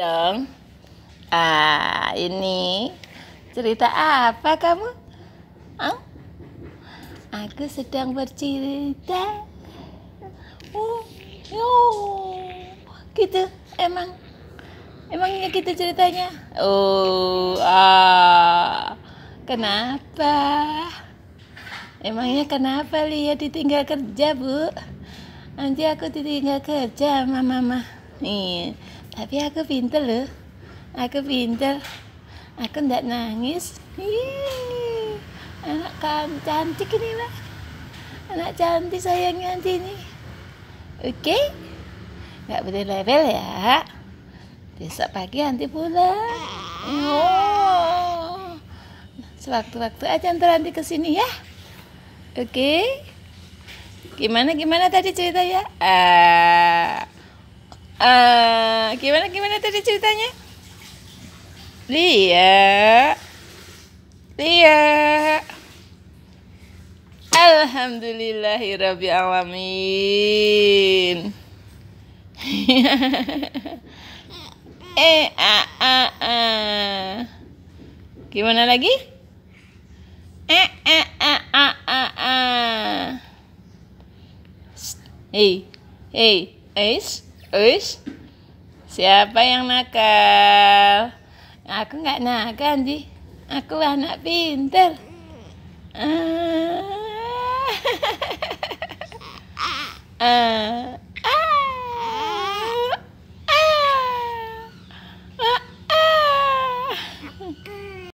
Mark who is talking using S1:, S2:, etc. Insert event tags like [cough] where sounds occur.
S1: dong. Ah, ini cerita apa kamu? ah Aku sedang bercerita. Oh, yo, gitu emang. Emangnya gitu ceritanya? Oh, ah, kenapa? Emangnya kenapa Lia ditinggal kerja, Bu? Nanti aku ditinggal kerja sama mama. Nih tapi aku pinter loh aku pinter aku ndak nangis Yeay. anak kan cantik ini lah anak cantik sayangnya nanti ini oke okay? nggak boleh level ya besok pagi nanti pulang oh. sewaktu-waktu aja ntar nanti kesini ya oke okay? gimana gimana tadi cerita ya eh uh, uh gimana gimana tadi ceritanya? Lia. Lia. Alhamdulillahirabbil alamin. [laughs] eh a a a. Gimana lagi? Eh eh a a a a. Hey, hey, Ace, Ace. Siapa yang nakal? Aku nggak nakal, Anji. Aku anak pintar. Ah. Ah. ah. ah. ah.